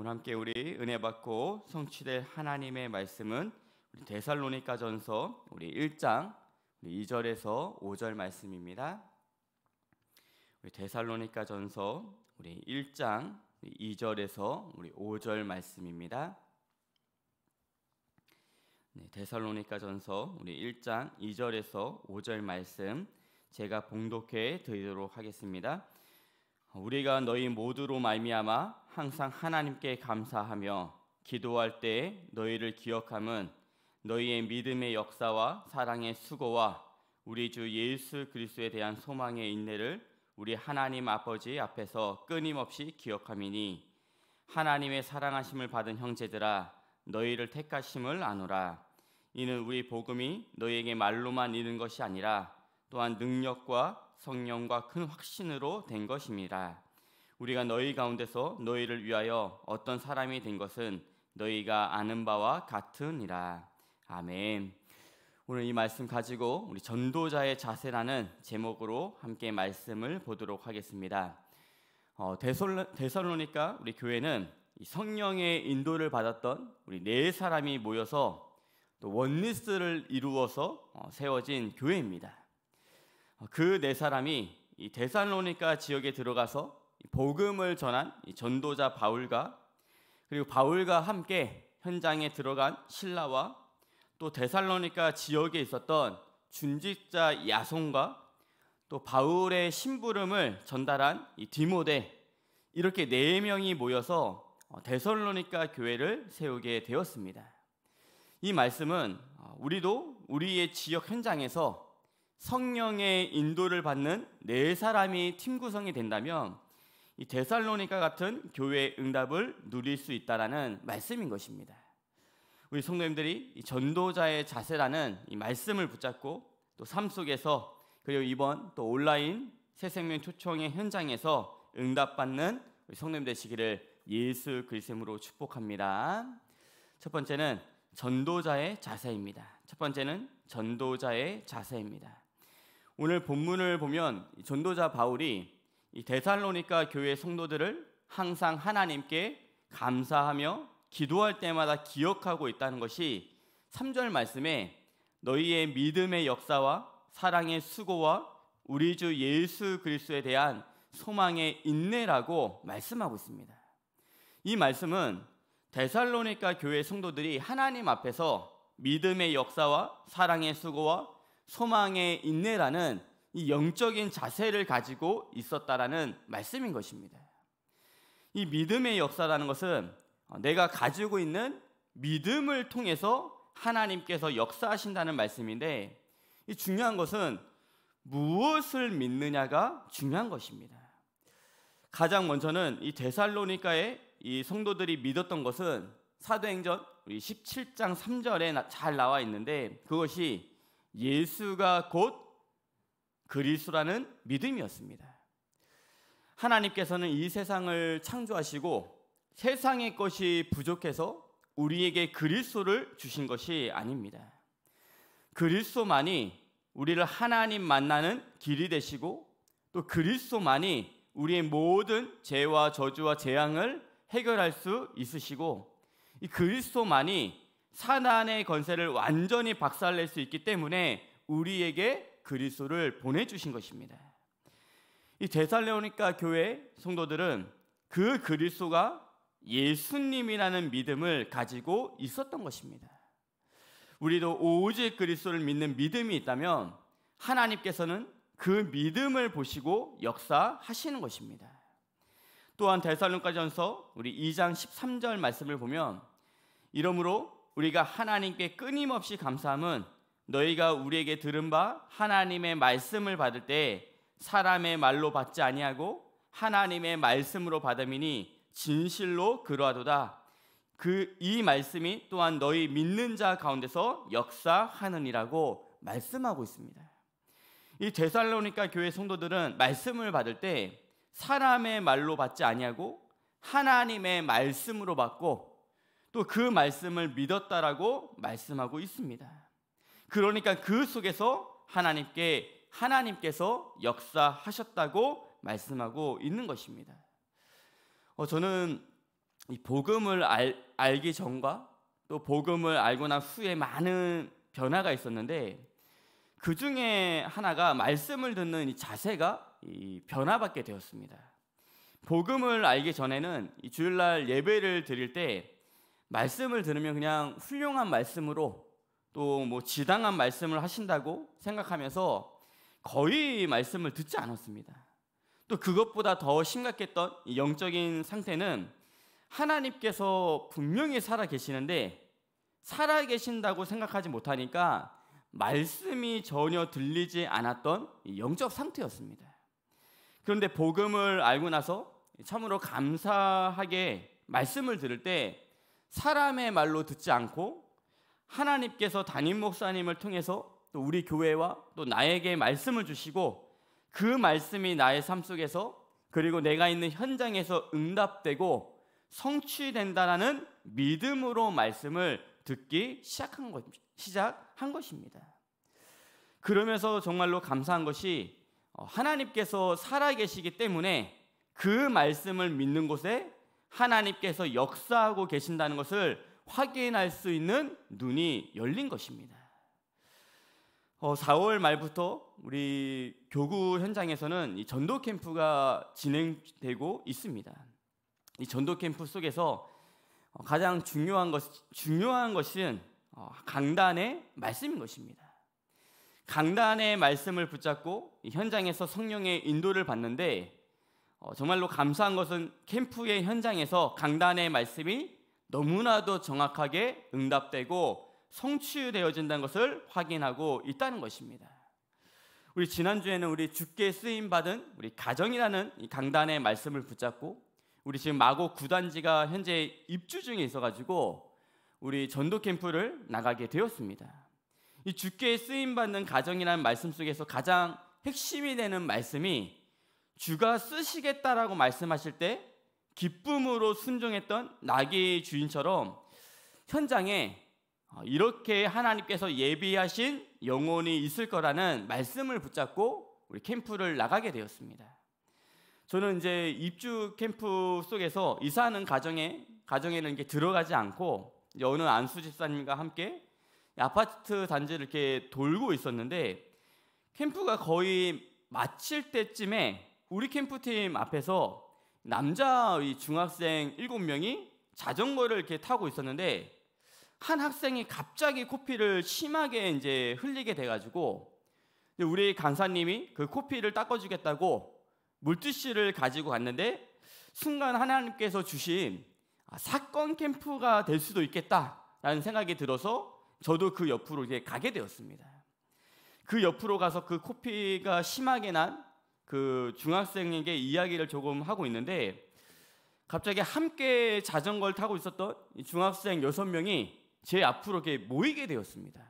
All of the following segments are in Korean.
오늘 함께 우리 은혜 받고 성취될 하나님의 말씀은 우리 데살로니가전서 우리 1장 우리 2절에서 5절 말씀입니다. 우리 데살로니가전서 우리 1장 2절에서 우리 5절 말씀입니다. 네, 데살로니가전서 우리 1장 2절에서 5절 말씀 제가 봉독해 드리도록 하겠습니다. 우리가 너희 모두로 말미암아 항상 하나님께 감사하며 기도할 때 너희를 기억함은 너희의 믿음의 역사와 사랑의 수고와 우리 주 예수 그리스도에 대한 소망의 인내를 우리 하나님 아버지 앞에서 끊임없이 기억함이니 하나님의 사랑하심을 받은 형제들아 너희를 택하심을 아노라 이는 우리 복음이 너희에게 말로만 이는 것이 아니라 또한 능력과 성령과 큰 확신으로 된 것입니다. 우리가 너희 가운데서 너희를 위하여 어떤 사람이 된 것은 너희가 아는 바와 같으니라. 아멘. 오늘 이 말씀 가지고 우리 전도자의 자세라는 제목으로 함께 말씀을 보도록 하겠습니다. 어, 대설로니까 우리 교회는 성령의 인도를 받았던 우리 네 사람이 모여서 또 원리스를 이루어서 어, 세워진 교회입니다. 어, 그네 사람이 데살로니가 지역에 들어가서 복음을 전한 전도자 바울과 그리고 바울과 함께 현장에 들어간 신라와 또 데살로니가 지역에 있었던 준직자 야손과 또 바울의 신부름을 전달한 디모데 이렇게 네 명이 모여서 어, 데살로니가 교회를 세우게 되었습니다. 이 말씀은 어, 우리도 우리의 지역 현장에서 성령의 인도를 받는 네 사람이 팀 구성이 된다면 이데살로니카 같은 교회의 응답을 누릴 수 있다라는 말씀인 것입니다. 우리 성도님들이 전도자의 자세라는 이 말씀을 붙잡고 또 삶 속에서 그리고 이번 또 온라인 새생명 초청의 현장에서 응답받는 우리 성도님 되시기를 예수 그리스도로 축복합니다. 첫 번째는 전도자의 자세입니다. 첫 번째는 전도자의 자세입니다. 오늘 본문을 보면 전도자 바울이 데살로니카 교회 성도들을 항상 하나님께 감사하며 기도할 때마다 기억하고 있다는 것이 3절 말씀에 너희의 믿음의 역사와 사랑의 수고와 우리 주 예수 그리스도에 대한 소망의 인내라고 말씀하고 있습니다. 이 말씀은 데살로니카 교회 성도들이 하나님 앞에서 믿음의 역사와 사랑의 수고와 소망의 인내라는 이 영적인 자세를 가지고 있었다라는 말씀인 것입니다. 이 믿음의 역사라는 것은 어, 내가 가지고 있는 믿음을 통해서 하나님께서 역사하신다는 말씀인데 이 중요한 것은 무엇을 믿느냐가 중요한 것입니다. 가장 먼저는 이 데살로니가의 이 성도들이 믿었던 것은 사도행전 17장 3절에 잘 나와 있는데 그것이 예수가 곧 그리스도라는 믿음이었습니다. 하나님께서는 이 세상을 창조하시고 세상의 것이 부족해서 우리에게 그리스도를 주신 것이 아닙니다. 그리스도만이 우리를 하나님 만나는 길이 되시고 또 그리스도만이 우리의 모든 죄와 저주와 재앙을 해결할 수 있으시고 이 그리스도만이 사단의 건세를 완전히 박살낼 수 있기 때문에 우리에게 그리스도를 보내주신 것입니다. 이 데살로니가 교회 성도들은 그 그리스도가 예수님이라는 믿음을 가지고 있었던 것입니다. 우리도 오직 그리스도를 믿는 믿음이 있다면 하나님께서는 그 믿음을 보시고 역사하시는 것입니다. 또한 데살로니가전서 우리 2장 13절 말씀을 보면 이러므로 우리가 하나님께 끊임없이 감사함은 너희가 우리에게 들은 바 하나님의 말씀을 받을 때 사람의 말로 받지 아니하고 하나님의 말씀으로 받음이니 진실로 그러하도다. 그 이 말씀이 또한 너희 믿는 자 가운데서 역사하느니라고 말씀하고 있습니다. 이 데살로니가 교회 성도들은 말씀을 받을 때 사람의 말로 받지 아니하고 하나님의 말씀으로 받고 또그 말씀을 믿었다라고 말씀하고 있습니다. 그러니까 그 속에서 하나님께 하나님께서 역사하셨다고 말씀하고 있는 것입니다. 어, 저는 이 복음을 알, 알기 전과 또 복음을 알고 난 후에 많은 변화가 있었는데 그 중에 하나가 말씀을 듣는 이 자세가 이 변화받게 되었습니다. 복음을 알기 전에는 주일날 예배를 드릴 때 말씀을 들으면 그냥 훌륭한 말씀으로 또 뭐 지당한 말씀을 하신다고 생각하면서 거의 말씀을 듣지 않았습니다. 또 그것보다 더 심각했던 영적인 상태는 하나님께서 분명히 살아 계시는데 살아 계신다고 생각하지 못하니까 말씀이 전혀 들리지 않았던 영적 상태였습니다. 그런데 복음을 알고 나서 참으로 감사하게 말씀을 들을 때 사람의 말로 듣지 않고 하나님께서 담임 목사님을 통해서 또 우리 교회와 또 나에게 말씀을 주시고 그 말씀이 나의 삶 속에서 그리고 내가 있는 현장에서 응답되고 성취된다라는 믿음으로 말씀을 듣기 시작한 것 시작한 것입니다. 그러면서 정말로 감사한 것이 어, 하나님께서 살아계시기 때문에 그 말씀을 믿는 곳에 하나님께서 역사하고 계신다는 것을 확인할 수 있는 눈이 열린 것입니다. 어, 4월 말부터 우리 교구 현장에서는 전도 캠프가 진행되고 있습니다. 이 전도 캠프 속에서 어, 가장 중요한 것 중요한 것은 어, 강단의 말씀인 것입니다. 강단의 말씀을 붙잡고 현장에서 성령의 인도를 받는데 어, 정말로 감사한 것은 캠프의 현장에서 강단의 말씀이 너무나도 정확하게 응답되고 성취되어진다는 것을 확인하고 있다는 것입니다. 우리 지난주에는 우리 주께 쓰임 받은 우리 가정이라는 강단의 말씀을 붙잡고 우리 지금 마고 구단지가 현재 입주 중에 있어 가지고 우리 전도 캠프를 나가게 되었습니다. 이 주께 쓰임 받는 가정이라는 말씀 속에서 가장 핵심이 되는 말씀이 주가 쓰시겠다라고 말씀하실 때 기쁨으로 순종했던 나귀 주인처럼 현장에 어, 이렇게 하나님께서 예비하신 영혼이 있을 거라는 말씀을 붙잡고 우리 캠프를 나가게 되었습니다. 저는 이제 입주 캠프 속에서 이사하는 가정에 가정에는 이렇게 들어가지 않고 어느 안수 집사님과 함께 아파트 단지를 이렇게 돌고 있었는데 캠프가 거의 마칠 때쯤에 우리 캠프팀 앞에서 남자 중학생 7명이 자전거를 이렇게 타고 있었는데 한 학생이 갑자기 코피를 심하게 이제 흘리게 돼가지고 우리 간사님이그 코피를 닦아주겠다고 물티슈를 가지고 갔는데 순간 하나님께서 주신 아, 사건 캠프가 될 수도 있겠다라는 생각이 들어서 저도 그 옆으로 이제 가게 되었습니다. 그 옆으로 가서 그 코피가 심하게 난그 중학생에게 이야기를 조금 하고 있는데 갑자기 함께 자전거를 타고 있었던 중학생 여섯 명이 제 앞으로 이렇게 모이게 되었습니다.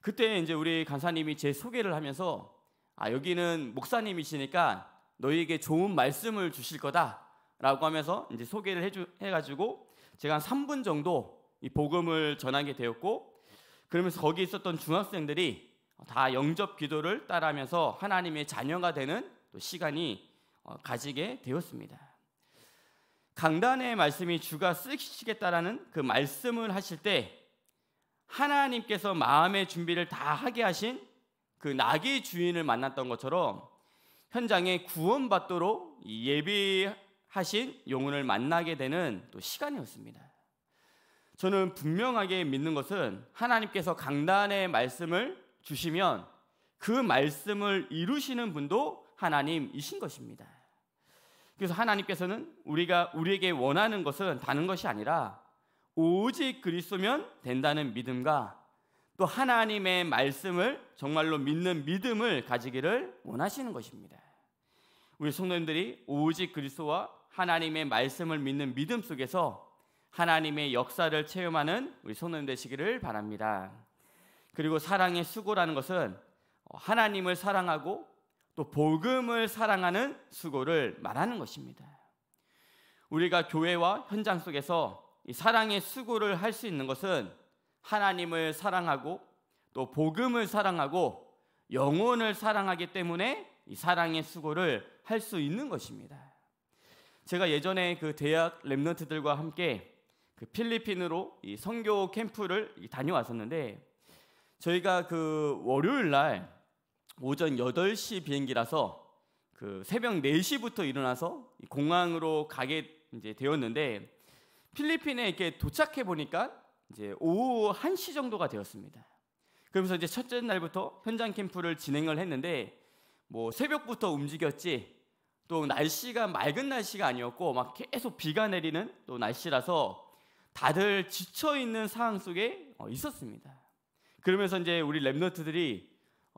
그때 이제 우리 간사님이 제 소개를 하면서 아 여기는 목사님이시니까 너희에게 좋은 말씀을 주실 거다라고 하면서 이제 소개를 해주, 해가지고 제가 한 3분 정도 이 복음을 전하게 되었고 그러면서 거기 있었던 중학생들이 다 영접 기도를 따라하면서 하나님의 자녀가 되는 또 시간이 어, 가지게 되었습니다. 강단의 말씀이 주가 쓰시겠다라는 그 말씀을 하실 때 하나님께서 마음의 준비를 다 하게 하신 그 낙의 주인을 만났던 것처럼 현장에 구원받도록 예비하신 영혼을 만나게 되는 또 시간이었습니다. 저는 분명하게 믿는 것은 하나님께서 강단의 말씀을 주시면 그 말씀을 이루시는 분도 하나님이신 것입니다. 그래서 하나님께서는 우리가 우리에게 원하는 것은 다른 것이 아니라 오직 그리스도면 된다는 믿음과 또 하나님의 말씀을 정말로 믿는 믿음을 가지기를 원하시는 것입니다. 우리 성도님들이 오직 그리스도와 하나님의 말씀을 믿는 믿음 속에서 하나님의 역사를 체험하는 우리 성도님 되시기를 바랍니다. 그리고 사랑의 수고라는 것은 하나님을 사랑하고 또 복음을 사랑하는 수고를 말하는 것입니다. 우리가 교회와 현장 속에서 사랑의 수고를 할 수 있는 것은 하나님을 사랑하고 또 복음을 사랑하고 영혼을 사랑하기 때문에 사랑의 수고를 할 수 있는 것입니다. 제가 예전에 그 대학 랩런트들과 함께 그 필리핀으로 선교 캠프를 다녀왔었는데 저희가 그 월요일 날 오전 8시 비행기라서 그 새벽 4시부터 일어나서 공항으로 가게 이제 되었는데 필리핀에 이렇게 도착해 보니까 이제 오후 1시 정도가 되었습니다. 그러면서 이제 첫째 날부터 현장 캠프를 진행을 했는데 뭐 새벽부터 움직였지 또 날씨가 맑은 날씨가 아니었고 막 계속 비가 내리는 또 날씨라서 다들 지쳐 있는 상황 속에 어, 있었습니다. 그러면서 이제 우리 랩너트들이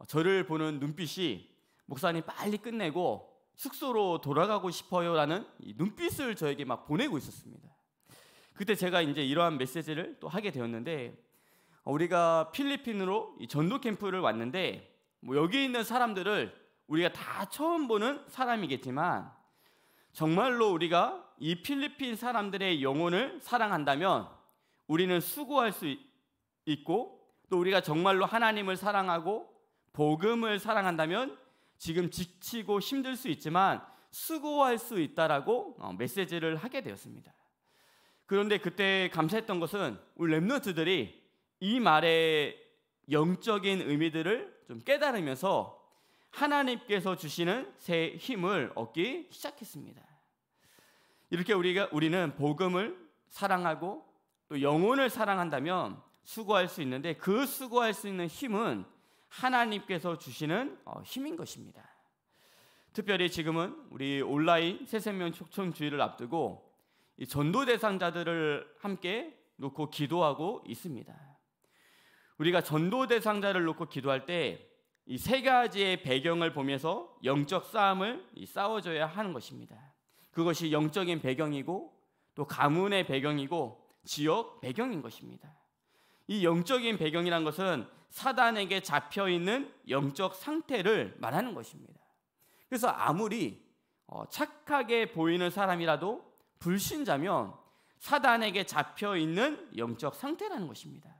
저를 보는 눈빛이 목사님 빨리 끝내고 숙소로 돌아가고 싶어요라는 눈빛을 저에게 막 보내고 있었습니다. 그때 제가 이제 이러한 메시지를 또 하게 되었는데 우리가 필리핀으로 전도 캠프를 왔는데 뭐 여기 있는 사람들을 우리가 다 처음 보는 사람이겠지만 정말로 우리가 이 필리핀 사람들의 영혼을 사랑한다면 우리는 수고할 수 있고 또 우리가 정말로 하나님을 사랑하고 복음을 사랑한다면 지금 지치고 힘들 수 있지만 수고할 수 있다라고 어, 메시지를 하게 되었습니다. 그런데 그때 감사했던 것은 우리 랩너트들이 이 말의 영적인 의미들을 좀 깨달으면서 하나님께서 주시는 새 힘을 얻기 시작했습니다. 이렇게 우리가 우리는 복음을 사랑하고 또 영혼을 사랑한다면 수고할 수 있는데 그 수고할 수 있는 힘은 하나님께서 주시는 어, 힘인 것입니다. 특별히 지금은 우리 온라인 새생명 초청주의를 앞두고 전도 대상자들을 함께 놓고 기도하고 있습니다. 우리가 전도 대상자를 놓고 기도할 때 이 세 가지의 배경을 보면서 영적 싸움을 싸워줘야 하는 것입니다. 그것이 영적인 배경이고 또 가문의 배경이고 지역 배경인 것입니다. 이 영적인 배경이란 것은 사단에게 잡혀 있는 영적 상태를 말하는 것입니다. 그래서 아무리 어, 착하게 보이는 사람이라도 불신자면 사단에게 잡혀 있는 영적 상태라는 것입니다.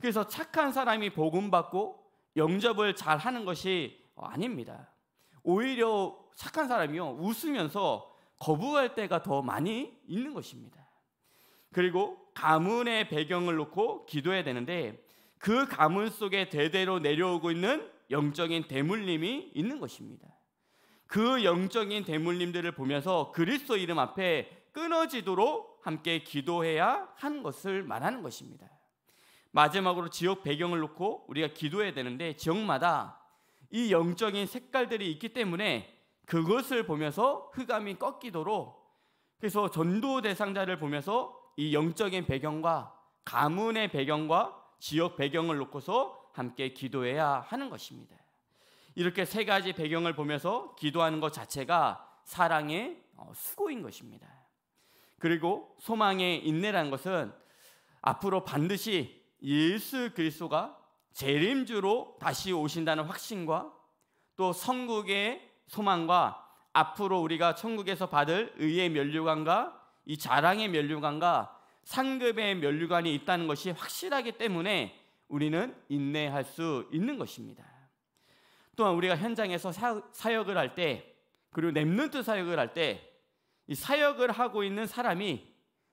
그래서 착한 사람이 복음 받고 영접을 잘 하는 것이 어, 아닙니다. 오히려 착한 사람이요 웃으면서 거부할 때가 더 많이 있는 것입니다. 그리고 가문의 배경을 놓고 기도해야 되는데 그 가문 속에 대대로 내려오고 있는 영적인 대물림이 있는 것입니다. 그 영적인 대물림들을 보면서 그리스도 이름 앞에 끊어지도록 함께 기도해야 한 것을 말하는 것입니다. 마지막으로 지역 배경을 놓고 우리가 기도해야 되는데 지역마다 이 영적인 색깔들이 있기 때문에 그것을 보면서 흑암이 꺾이도록 그래서 전도 대상자를 보면서 이 영적인 배경과 가문의 배경과 지역 배경을 놓고서 함께 기도해야 하는 것입니다. 이렇게 세 가지 배경을 보면서 기도하는 것 자체가 사랑의 어, 수고인 것입니다. 그리고 소망의 인내라는 것은 앞으로 반드시 예수 그리스도가 재림주로 다시 오신다는 확신과 또 천국의 소망과 앞으로 우리가 천국에서 받을 의의 면류관과 이 자랑의 면류관과 상급의 면류관이 있다는 것이 확실하기 때문에 우리는 인내할 수 있는 것입니다. 또한 우리가 현장에서 사역을 할 때 그리고 랩런트 사역을 할 때 이 사역을 하고 있는 사람이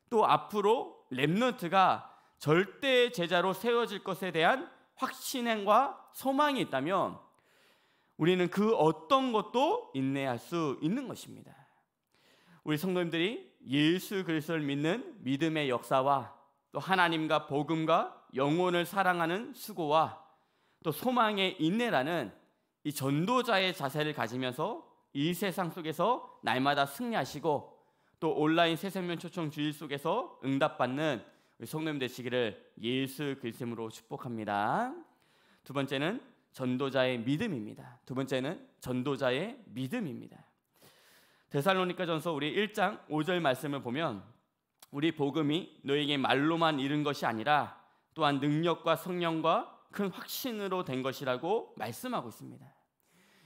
또 앞으로 랩런트가 절대 제자로 세워질 것에 대한 확신과 소망이 있다면 우리는 그 어떤 것도 인내할 수 있는 것입니다. 우리 성도님들이 예수 그리스도를 믿는 믿음의 역사와 또 하나님과 복음과 영혼을 사랑하는 수고와 또 소망의 인내라는 이 전도자의 자세를 가지면서 이 세상 속에서 날마다 승리하시고 또 온라인 새생명 초청 주일 속에서 응답받는 우리 성님 되시기를 예수 그리스도로 축복합니다. 두 번째는 전도자의 믿음입니다. 두 번째는 전도자의 믿음입니다. 데살로니가전서 우리 1장 5절 말씀을 보면 우리 복음이 너에게 말로만 이른 것이 아니라 또한 능력과 성령과 큰 확신으로 된 것이라고 말씀하고 있습니다.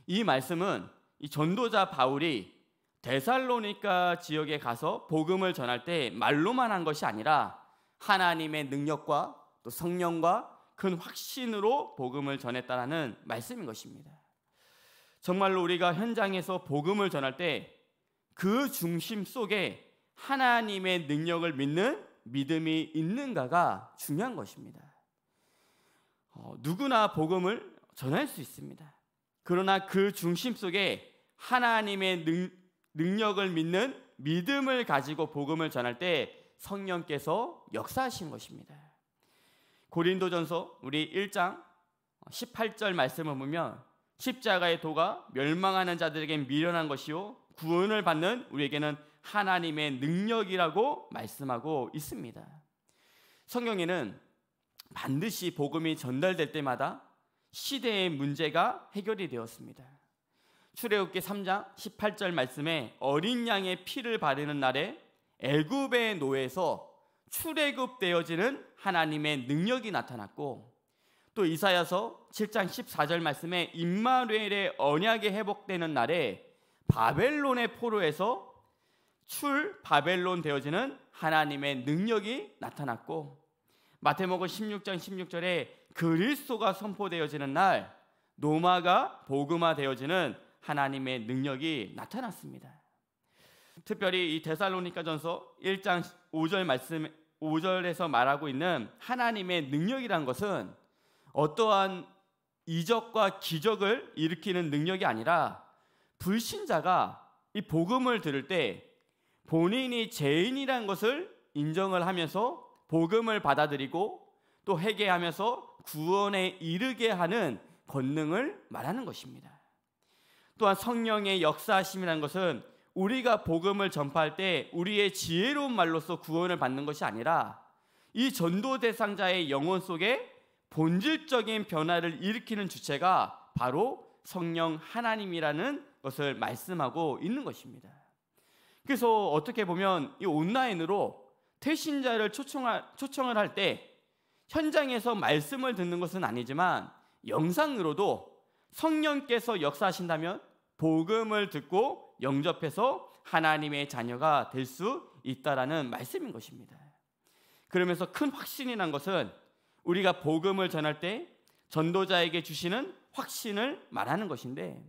이 말씀은 이 전도자 바울이 데살로니가 지역에 가서 복음을 전할 때 말로만 한 것이 아니라 하나님의 능력과 또 성령과 큰 확신으로 복음을 전했다라는 말씀인 것입니다. 정말로 우리가 현장에서 복음을 전할 때그 중심 속에 하나님의 능력을 믿는 믿음이 있는가가 중요한 것입니다. 어, 누구나 복음을 전할 수 있습니다. 그러나 그 중심 속에 하나님의 능, 능력을 믿는 믿음을 가지고 복음을 전할 때 성령께서 역사하신 것입니다. 고린도전서 우리 1장 18절 말씀을 보면 십자가의 도가 멸망하는 자들에게 미련한 것이요 구원을 받는 우리에게는 하나님의 능력이라고 말씀하고 있습니다. 성경에는 반드시 복음이 전달될 때마다 시대의 문제가 해결이 되었습니다. 출애굽기 3장 18절 말씀에 어린 양의 피를 바르는 날에 애굽의 노에서 출애굽되어지는 하나님의 능력이 나타났고 또 이사야서 7장 14절 말씀에 임마누엘의 언약이 회복되는 날에 바벨론의 포로에서 출 바벨론 되어지는 하나님의 능력이 나타났고 마태복음 16장 16절에 그리스도가 선포되어지는 날 노마가 복음화 되어지는 하나님의 능력이 나타났습니다. 특별히 이 데살로니가전서 1장 5절 말씀 5절에서 말하고 있는 하나님의 능력이란 것은 어떠한 이적과 기적을 일으키는 능력이 아니라 불신자가 이 복음을 들을 때 본인이 죄인이라는 것을 인정을 하면서 복음을 받아들이고 또 회개하면서 구원에 이르게 하는 권능을 말하는 것입니다. 또한 성령의 역사심이라는 것은 우리가 복음을 전파할 때 우리의 지혜로운 말로서 구원을 받는 것이 아니라 이 전도 대상자의 영혼 속에 본질적인 변화를 일으키는 주체가 바로 성령 하나님이라는 것을 말씀하고 있는 것입니다. 그래서 어떻게 보면 이 온라인으로 태신자를 초청할, 초청을 할 때 현장에서 말씀을 듣는 것은 아니지만 영상으로도 성령께서 역사하신다면 복음을 듣고 영접해서 하나님의 자녀가 될 수 있다라는 말씀인 것입니다. 그러면서 큰 확신이란 것은 우리가 복음을 전할 때 전도자에게 주시는 확신을 말하는 것인데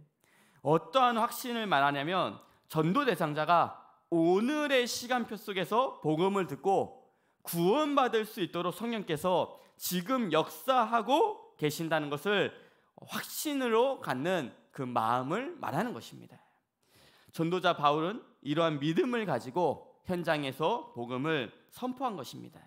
어떠한 확신을 말하냐면 전도 대상자가 오늘의 시간표 속에서 복음을 듣고 구원받을 수 있도록 성령께서 지금 역사하고 계신다는 것을 확신으로 갖는 그 마음을 말하는 것입니다. 전도자 바울은 이러한 믿음을 가지고 현장에서 복음을 선포한 것입니다.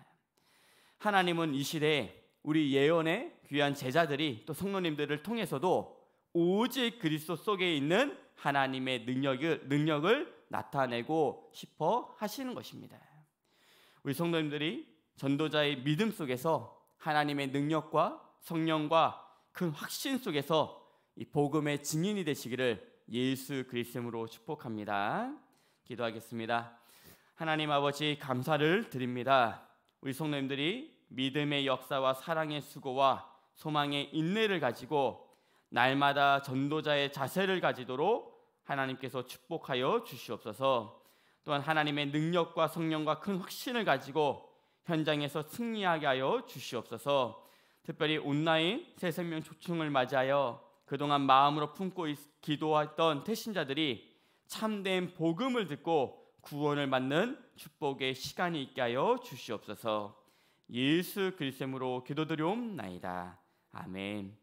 하나님은 이 시대에 우리 예언의 귀한 제자들이 또 성도님들을 통해서도 오직 그리스도 속에 있는 하나님의 능력을, 능력을 나타내고 싶어 하시는 것입니다. 우리 성도님들이 전도자의 믿음 속에서 하나님의 능력과 성령과 그 확신 속에서 이 복음의 증인이 되시기를 예수 그리스도로 축복합니다. 기도하겠습니다. 하나님 아버지 감사를 드립니다. 우리 성도님들이 믿음의 역사와 사랑의 수고와 소망의 인내를 가지고 날마다 전도자의 자세를 가지도록 하나님께서 축복하여 주시옵소서. 또한 하나님의 능력과 성령과 큰 확신을 가지고 현장에서 승리하게 하여 주시옵소서. 특별히 온라인 새 생명 초청을 맞이하여 그동안 마음으로 품고 기도했던 태신자들이 참된 복음을 듣고 구원을 받는 축복의 시간이 있게 하여 주시옵소서. 예수 그리스도로 기도드리옵나이다. 아멘.